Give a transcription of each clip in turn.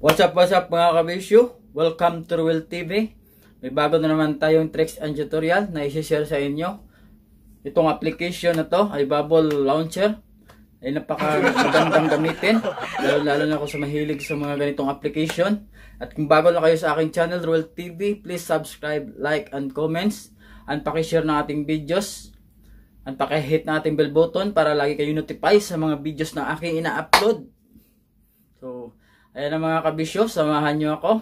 What's up, what's up mga kabisyo? Welcome to Real TV. May bago na naman tayong tricks and tutorial na isi-share sa inyo. Itong application na to ay Bubble Launcher. Ay napakagandang gamitin. Lalo, lalo na ako sa mahilig sa mga ganitong application. At kung bago na kayo sa aking channel, Real TV, please subscribe, like, and comments. And pakishare ng ating videos. And pakihit na ating bell button para lagi kayo notify sa mga videos na aking ina-upload. So, Ayan ang mga kabisyo, samahan nyo ako.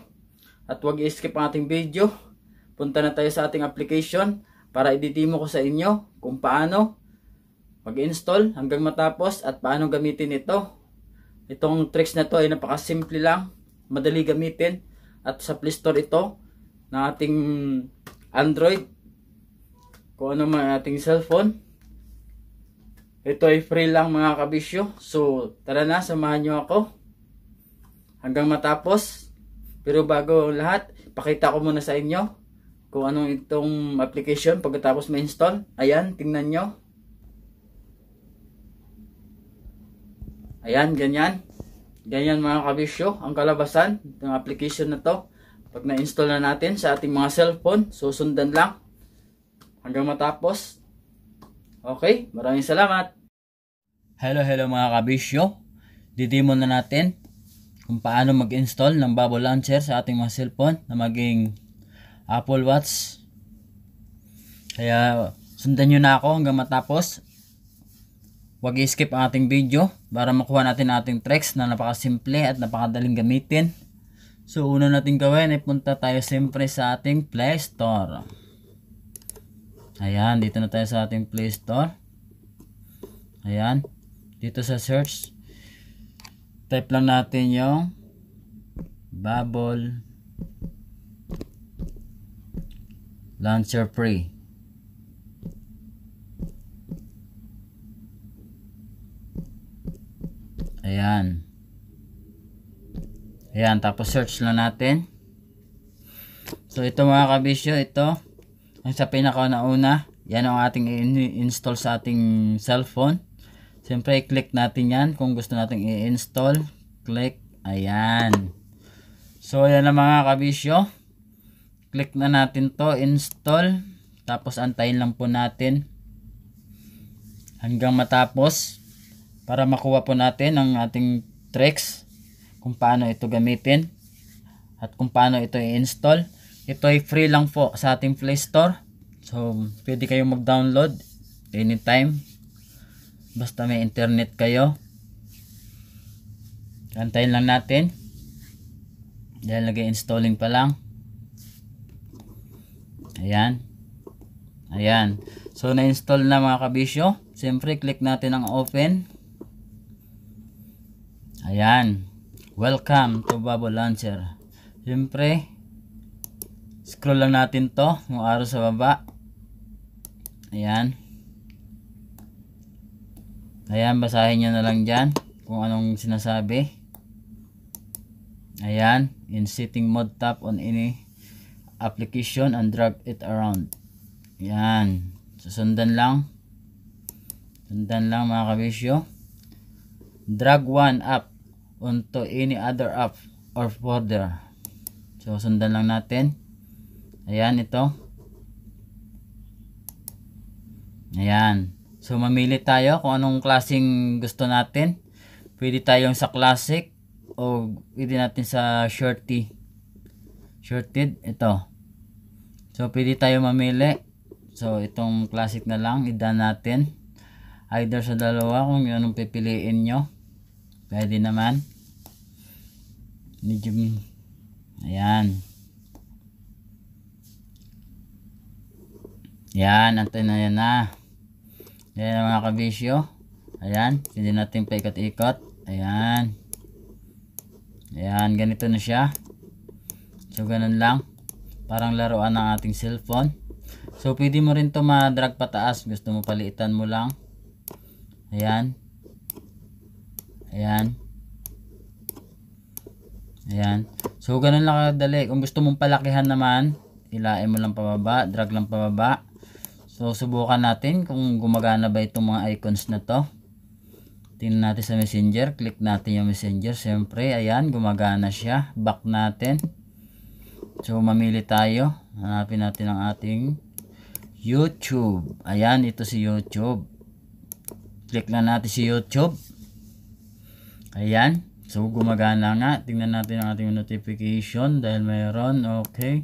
At huwag i-skip ang ating video. Punta na tayo sa ating application para ididimo ko sa inyo kung paano mag-install hanggang matapos at paano gamitin ito. Itong tricks na to ay napakasimple lang, madali gamitin at sa Play Store ito na ating Android kung ano man ating cellphone. Ito ay free lang mga kabisyo. So, tara na, samahan nyo ako hanggang matapos. Pero bago lahat, pakita ko muna sa inyo kung anong itong application pagkatapos ma-install. Ayan, tingnan nyo. Ayan, ganyan. Ganyan mga kabisyo, ang kalabasan ng application na to. Pag na-install na natin sa ating mga cellphone, susundan lang hanggang matapos. Okay, maraming salamat. Hello, hello mga kabisyo. Didimon na natin kung paano mag-install ng Bubble Launcher sa ating mga cellphone na maging Apple Watch. Kaya sundan nyo na ako hanggang matapos. Huwag i-skip ang ating video para makuha natin ating tricks na napakasimple at napakadaling gamitin. So una natin gawin ay punta tayo siyempre sa ating Play Store. Ayan, dito na tayo sa ating Play Store. Ayan, dito sa search type lang natin yung bubble launcher free ayan ayan tapos search lang natin so ito mga kabisyo ito ang sa pinakauna nauna yan ang ating in install sa ating cellphone Siyempre, i-click natin yan kung gusto natin i-install. Click. Ayan. So, ayan na mga kabisyo. Click na natin to Install. Tapos, antayin lang po natin hanggang matapos para makuha po natin ang ating tricks kung paano ito gamitin at kung paano ito i-install. Ito ay free lang po sa ating Play Store. So, pwede kayong mag-download anytime basta may internet kayo antayin lang natin dahil nag installing pa lang ayan ayan so na install na mga kabisyo siyempre click natin ang open ayan welcome to bubble launcher siyempre scroll lang natin to yung araw sa baba ayan Ayan, basahin nyo na lang dyan kung anong sinasabi. Ayan, in sitting mode tap on any application and drag it around. Ayan, susundan lang. Sundan lang mga kabisyo. Drag one up onto any other app or folder. So, sundan lang natin. Ayan, ito. Ayan. So mamili tayo kung anong klasing gusto natin. Pwede tayong sa classic o pwede natin sa shorty. Shorted ito. So pwede tayo mamili. So itong classic na lang ida natin. Either sa dalawa kung yun ang pipiliin nyo. Pwede naman. Medyo ayan. Yan, antay na yan na. Ayan mga kabisyo. Ayan. Hindi natin paikot-ikot. Ayan. Ayan. Ganito na siya. So ganun lang. Parang laruan ng ating cellphone. So pwede mo rin to ma-drag pataas. Gusto mo palitan mo lang. Ayan. Ayan. Ayan. So ganun lang kadali. Kung gusto mong palakihan naman, ilain mo lang pababa, drag lang pababa. So, subukan natin kung gumagana ba itong mga icons na to. Tingnan natin sa messenger. Click natin yung messenger. Siyempre, ayan, gumagana siya. Back natin. So, mamili tayo. Hanapin natin ang ating YouTube. Ayan, ito si YouTube. Click na natin si YouTube. Ayan. So, gumagana nga. Tingnan natin ang ating notification dahil mayroon. Okay.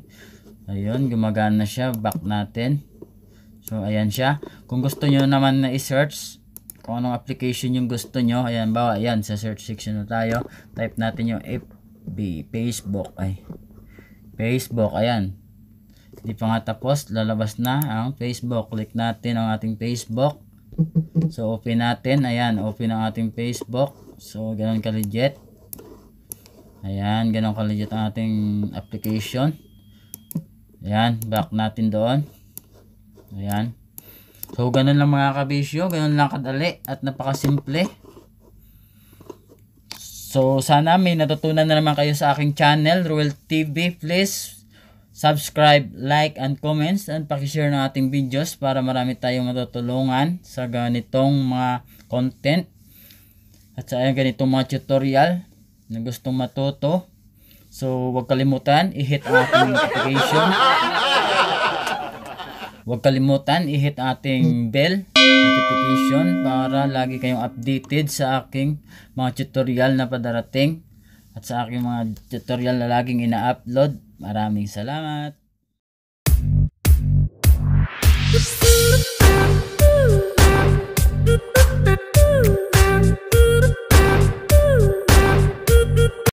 Ayun, gumagana siya. Back natin. So, ayan siya. Kung gusto nyo naman na i-search, kung anong application yung gusto nyo, ayan ba, ayan, sa search section na tayo, type natin yung FB, Facebook, ay, Facebook, ayan. Hindi pa nga tapos, lalabas na ang Facebook. Click natin ang ating Facebook. So, open natin, ayan, open ang ating Facebook. So, ganun ka-legit. Ayan, ganun ka-legit ang ating application. Ayan, back natin doon. Ayan. So, ganun lang mga kabisyo. Ganun lang kadali at napakasimple. So, sana may natutunan na naman kayo sa aking channel, Ruel TV. Please, subscribe, like, and comments. And pakishare ng ating videos para marami tayong matutulungan sa ganitong mga content. At sa ganitong mga tutorial na gustong matuto. So, huwag kalimutan, i-hit ang ating notification Huwag kalimutan i-hit ating bell notification para lagi kayong updated sa aking mga tutorial na padarating at sa aking mga tutorial na laging ina-upload. Maraming salamat! Ooh.